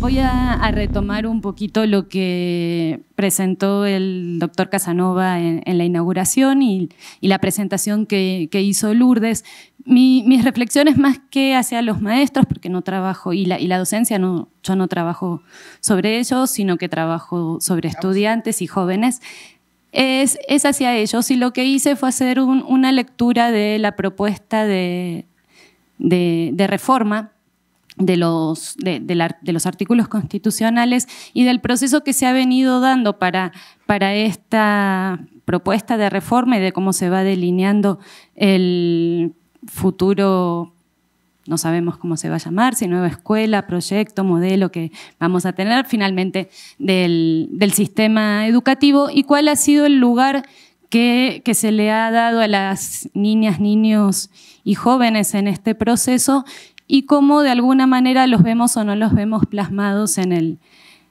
Voy a, retomar un poquito lo que presentó el doctor Casanova en, la inauguración y, la presentación que, hizo Lourdes. mis reflexiones más que hacia los maestros, porque no trabajo, y la, docencia, yo no trabajo sobre ellos, sino que trabajo sobre estudiantes y jóvenes, es, hacia ellos. Y lo que hice fue hacer una lectura de la propuesta de reforma de los, de, los artículos constitucionales y del proceso que se ha venido dando para, para esta propuesta de reforma y de cómo se va delineando el futuro, no sabemos cómo se va a llamar, si nueva escuela, proyecto, modelo que vamos a tener finalmente del, sistema educativo y cuál ha sido el lugar que, que, se le ha dado a las niñas, niños y jóvenes en este proceso y cómo de alguna manera los vemos o no los vemos plasmados en el,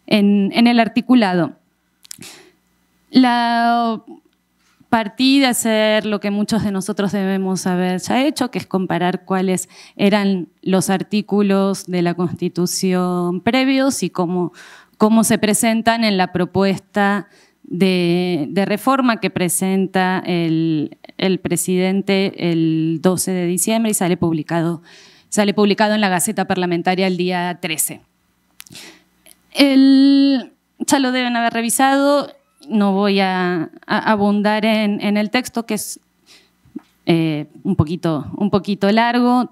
en, el articulado. La, partida de hacer lo que muchos de nosotros debemos haber ya hecho, que es comparar cuáles eran los artículos de la Constitución previos y cómo, cómo se presentan en la propuesta de, reforma que presenta el, el presidente el 12 de diciembre y sale publicado Sale publicado en la Gaceta Parlamentaria el día 13. ya lo deben haber revisado, no voy a, abundar en, el texto, que es eh, un, poquito, un poquito largo,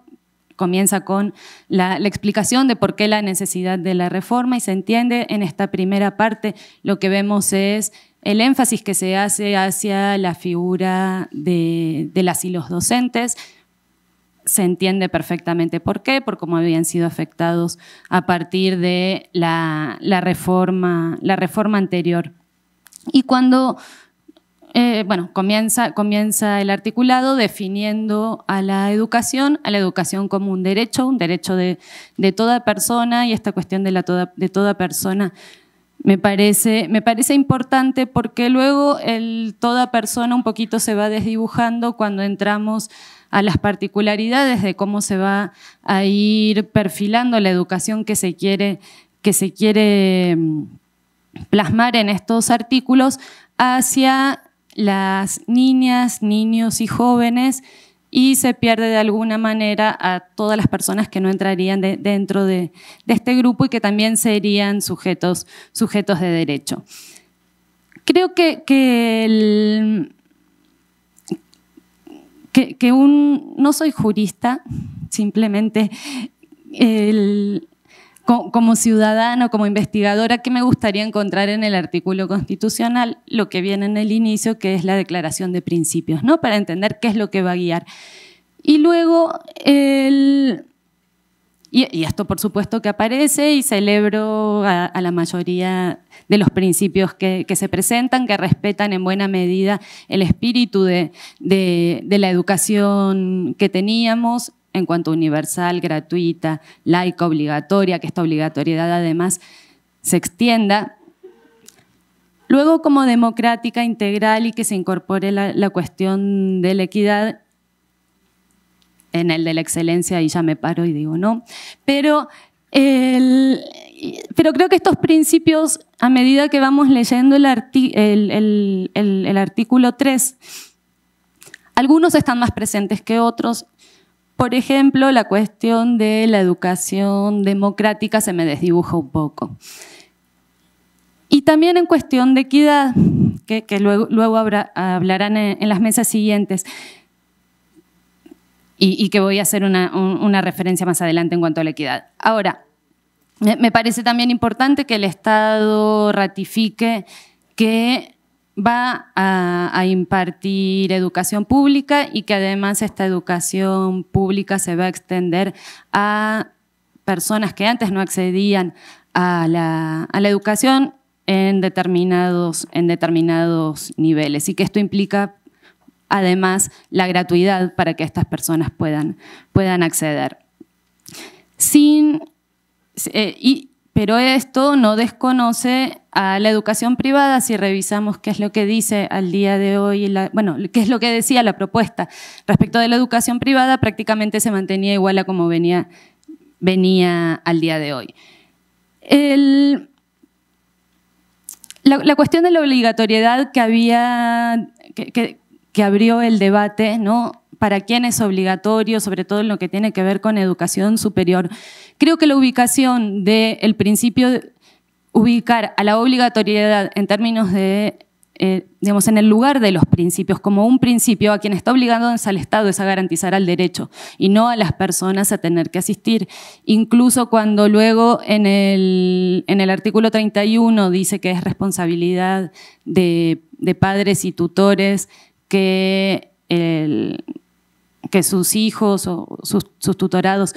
comienza con la, explicación de por qué la necesidad de la reforma y se entiende en esta primera parte lo que vemos es el énfasis que se hace hacia la figura de las y los docentes, se entiende perfectamente por qué, por cómo habían sido afectados a partir de la, reforma, la reforma anterior. Y cuando eh, bueno, comienza, comienza, el articulado definiendo a la educación, a la educación como un derecho, un derecho de, toda persona y esta cuestión de, la toda, de toda persona me parece, me parece importante porque luego el, toda persona un poquito se va desdibujando cuando entramos a las particularidades de cómo se va a ir perfilando la educación que se quiere, que se quiere mm, plasmar en estos artículos hacia las niñas, niños y jóvenes y se pierde de alguna manera a todas las personas que no entrarían dentro de, este grupo y que también serían sujetos, sujetos de derecho. Creo que, que el, que, no soy jurista, simplemente como ciudadano, como investigadora, ¿qué me gustaría encontrar en el artículo constitucional? Lo que viene en el inicio, que es la declaración de principios, ¿no? Para entender qué es lo que va a guiar. Y luego, el, y, esto, por supuesto, que aparece y celebro a, la mayoría de los principios que, se presentan, que respetan en buena medida el espíritu de, la educación que teníamos en cuanto universal, gratuita, laica, obligatoria, que esta obligatoriedad además se extienda. Luego, como democrática, integral y que se incorpore la cuestión de la equidad en el de la excelencia y ya me paro y digo no. Pero, pero creo que estos principios, a medida que vamos leyendo el, artículo 3, algunos están más presentes que otros por ejemplo, la cuestión de la educación democrática se me desdibuja un poco. Y también en cuestión de equidad, que, luego, hablarán en, las mesas siguientes, y, que voy a hacer una, referencia más adelante en cuanto a la equidad. Ahora, me parece también importante que el Estado ratifique que va a, impartir educación pública y que además esta educación pública se va a extender a personas que antes no accedían a la, educación en determinados, en determinados niveles y que esto implica además la gratuidad para que estas personas puedan, puedan acceder. Sin, eh, pero esto no desconoce a la educación privada si revisamos qué es lo que dice al día de hoy, bueno, qué es lo que decía la propuesta. Respecto de la educación privada, prácticamente se mantenía igual a como venía, venía al día de hoy. la, cuestión de la obligatoriedad que había, que, que abrió el debate, ¿no? Para quién es obligatorio, sobre todo en lo que tiene que ver con educación superior. Creo que la ubicación del principio, ubicar a la obligatoriedad en términos de eh, digamos, en el lugar de los principios, como un principio a quien está obligando al Estado es a garantizar al derecho y no a las personas a tener que asistir. Incluso cuando luego en el, en el artículo 31 dice que es responsabilidad de padres y tutores que, sus hijos o sus, tutorados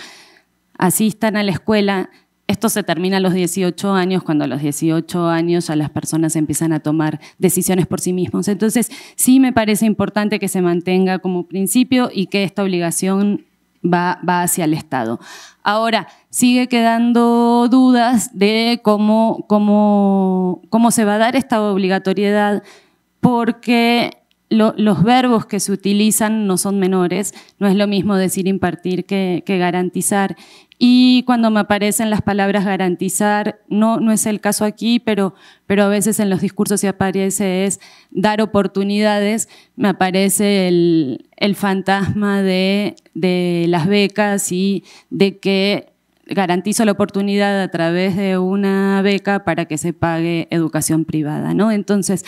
asistan a la escuela, esto se termina a los 18 años, cuando a los 18 años las personas empiezan a tomar decisiones por sí mismos. Entonces, sí me parece importante que se mantenga como principio y que esta obligación va, va hacia el Estado. Ahora, sigue quedando dudas de cómo, cómo, cómo se va a dar esta obligatoriedad, porque los verbos que se utilizan no son menores, no es lo mismo decir impartir que, garantizar. Y cuando me aparecen las palabras garantizar, no, no es el caso aquí, pero, pero a veces en los discursos se aparece es dar oportunidades, me aparece el, el fantasma de, de las becas y de que garantizo la oportunidad a través de una beca para que se pague educación privada. ¿no? Entonces,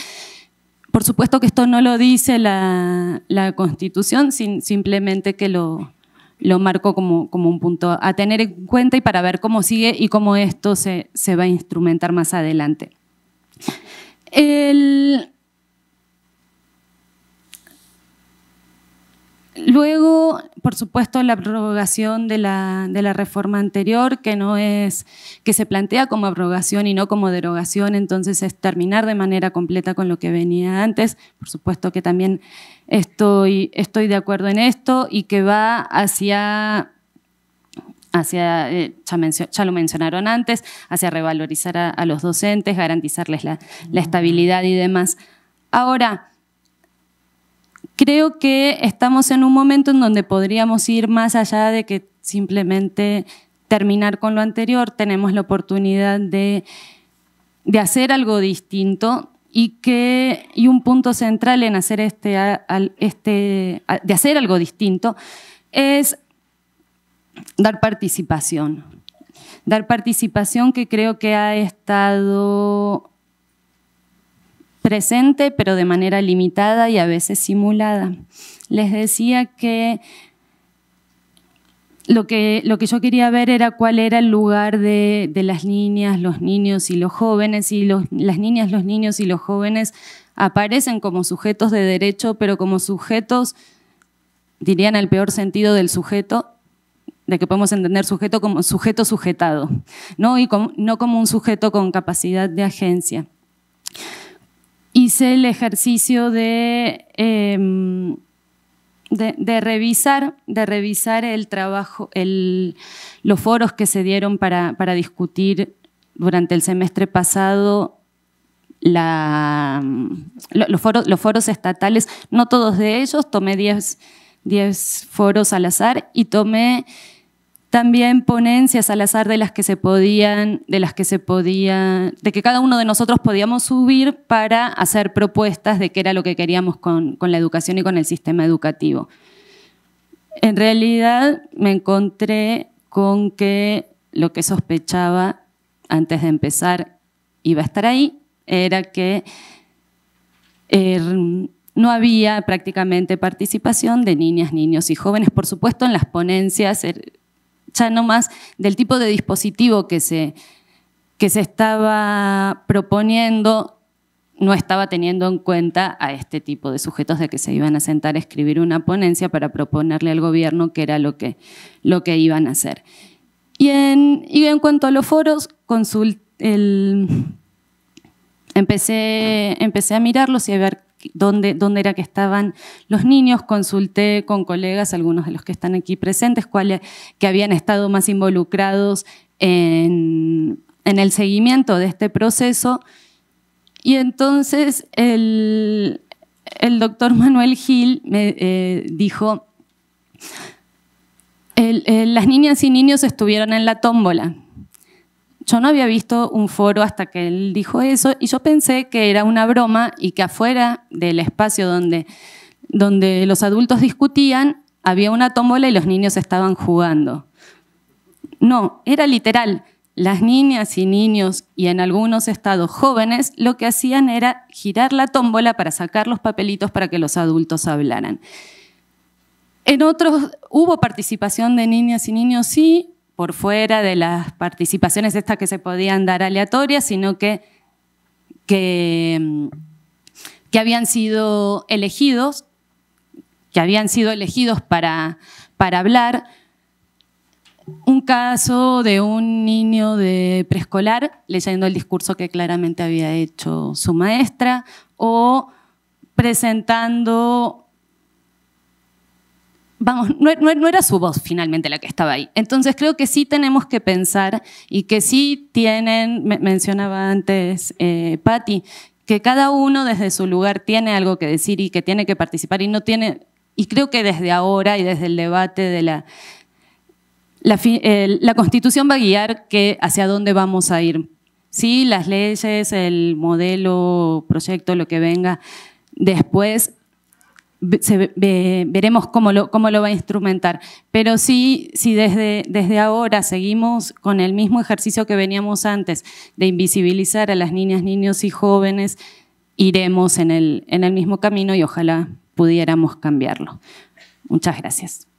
por supuesto que esto no lo dice la, Constitución, simplemente que lo, lo marco como, un punto a tener en cuenta y para ver cómo sigue y cómo esto se, se va a instrumentar más adelante. El, Luego, por supuesto, la prorrogación de la, reforma anterior, que no es que se plantea como abrogación y no como derogación, entonces es terminar de manera completa con lo que venía antes. Por supuesto que también estoy, de acuerdo en esto y que va hacia hacia, eh, ya, lo mencionaron antes, hacia revalorizar a, los docentes, garantizarles la, la, estabilidad y demás. Ahora, creo que estamos en un momento en donde podríamos ir más allá de que simplemente terminar con lo anterior, tenemos la oportunidad de, hacer algo distinto y que un punto central en hacer este, este de hacer algo distinto es dar participación. Dar participación que creo que ha estado presente, pero de manera limitada y a veces simulada. Les decía que lo que, lo que yo quería ver era cuál era el lugar de, las niñas, los niños y los jóvenes, y las niñas, los niños y los jóvenes aparecen como sujetos de derecho, pero como sujetos, dirían el peor sentido del sujeto, de que podemos entender sujeto como sujeto sujetado, ¿no? y no como un sujeto con capacidad de agencia hice el ejercicio em, de, de, revisar, de revisar el trabajo, los foros que se dieron para, para discutir durante el semestre pasado los, foros, los, foros, estatales, no todos de ellos, tomé 10 foros al azar y tomé también ponencias al azar de las que se podían, de las que se podía de que cada uno de nosotros podíamos subir para hacer propuestas de qué era lo que queríamos con, la educación y con el sistema educativo. En realidad me encontré con que lo que sospechaba antes de empezar iba a estar ahí era que er, no había prácticamente participación de niñas, niños y jóvenes. Por supuesto, en las ponencias er, ya no más del tipo de dispositivo que se, que se estaba proponiendo no estaba teniendo en cuenta a este tipo de sujetos de que se iban a sentar a escribir una ponencia para proponerle al gobierno qué era lo que, lo que iban a hacer. Y en, en cuanto a los foros, empecé, empecé a mirarlos y a ver dónde, era que estaban los niños. Consulté con colegas, algunos de los que están aquí presentes, cuáles que habían estado más involucrados en, el seguimiento de este proceso. Y entonces el, doctor Manuel Gil me eh, dijo, eh, las niñas y niños estuvieron en la tómbola. Yo no había visto un foro hasta que él dijo eso y yo pensé que era una broma y que afuera del espacio donde, donde los adultos discutían había una tómbola y los niños estaban jugando. No, era literal. Las niñas y niños, y en algunos estados jóvenes, lo que hacían era girar la tómbola para sacar los papelitos para que los adultos hablaran. En otros hubo participación de niñas y niños, sí, por fuera de las participaciones estas que se podían dar aleatorias, sino que, que, habían sido elegidos, que habían sido elegidos para, para hablar. Un caso de un niño de preescolar leyendo el discurso que claramente había hecho su maestra o presentando vamos, no, era su voz finalmente la que estaba ahí. Entonces creo que sí tenemos que pensar y que sí tienen, mencionaba antes eh, Patti, que cada uno desde su lugar tiene algo que decir y que tiene que participar y no tiene, y creo que desde ahora y desde el debate de la... La, constitución va a guiar hacia dónde vamos a ir. Sí, las leyes, el modelo, proyecto, lo que venga después veremos cómo lo, cómo lo va a instrumentar. Pero sí, si desde, desde ahora seguimos con el mismo ejercicio que veníamos antes de invisibilizar a las niñas, niños y jóvenes, iremos en el, en el mismo camino y ojalá pudiéramos cambiarlo. Muchas gracias.